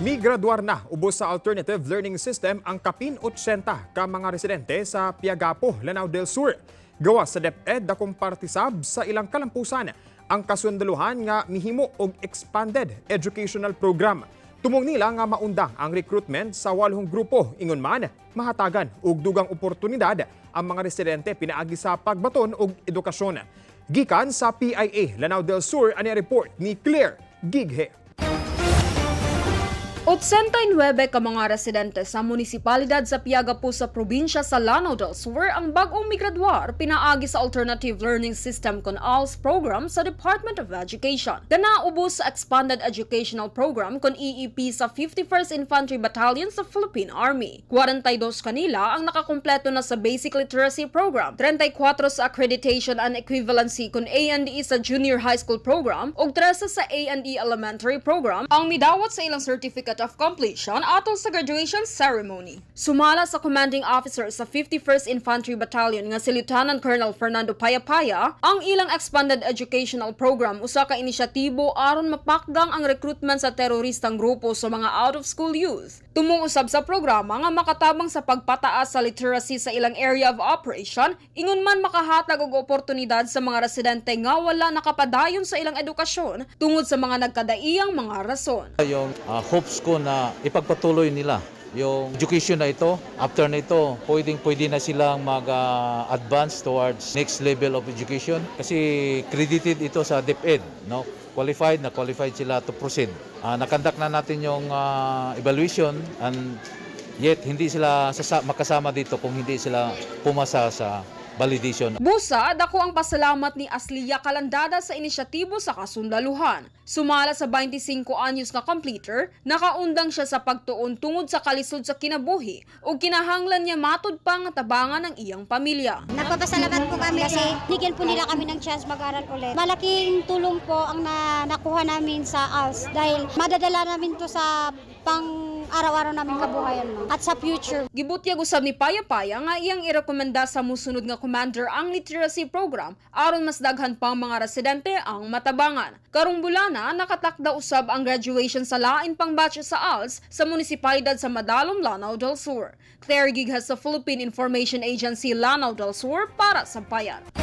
Migraduar na ubos sa alternative learning system ang kapin 80 ka mga residente sa Piagapo, Lanao del Sur. Gawa sa DepEd na kumpartisab sa ilang kalampusan ang kasundaluhan nga mihimo og expanded educational program. Tumong nila nga maundang ang recruitment sa walhong grupo ingon man mahatagan og dugang oportunidad ang mga residente pinaagi sa pagbaton og edukasyon. Gikan sa PIA Lanao del Sur ani report ni Claire Gighe. 89 ka mga residente sa munisipalidad sa Piaga po sa probinsya sa Lanao del Sur ang bagong migradwar pinaagi sa Alternative Learning System kon ALS program sa Department of Education. Gana sa Expanded Educational Program kon EEP sa 51st Infantry Battalion sa Philippine Army. 42 kanila ang nakakumpleto na sa Basic Literacy Program, 34 sa Accreditation and Equivalency kon A&E sa Junior High School Program ug 13 sa A&E Elementary Program ang midawat sa ilang certificate Certificate of Completion atol sa graduation ceremony. Sumala sa commanding officer sa 51st Infantry Battalion nga si Lieutenant Colonel Fernando Payapaya ang ilang expanded educational program usa ka inisyatibo aron mapakgang ang recruitment sa teroristang grupo sa mga out-of-school youth. Tumong usab sa programa nga makatabang sa pagpataas sa literacy sa ilang area of operation ingon man makahatag og oportunidad sa mga residente nga wala nakapadayon sa ilang edukasyon tungod sa mga nagkadaiyang mga rason. Yung uh, hopes ko na ipagpatuloy nila yung education na ito. After nito, pwedeng pwede na silang mag-advance towards next level of education kasi credited ito sa DepEd, no? Qualified na qualified sila to proceed. Uh, nakandak na natin yung uh, evaluation and yet hindi sila makasama dito kung hindi sila pumasa sa validation. Busad ako ang pasalamat ni Aslia Kalandada sa inisyatibo sa kasundaluhan. Sumala sa 25 anyos nga completer, nakaundang siya sa pagtuon tungod sa kalisod sa kinabuhi o kinahanglan niya matod pa nga tabangan ng iyang pamilya. Nagpapasalamat po kami kasi bigyan po nila kami ng chance mag-aral ulit. Malaking tulong po ang na nakuha namin sa ALS dahil madadala namin to sa pang araw-araw namin kabuhayan mo. At sa future. Gibutyag usab ni Paya Paya nga iyang irekomenda sa musunod nga commander ang literacy program aron mas daghan pang mga residente ang matabangan. Karong bulana nakatakda usab ang graduation sa lain pang batch sa ALS sa munisipalidad sa Madalom Lanao del Sur. Claire Gigha sa Philippine Information Agency Lanao del Sur para sa Bayan.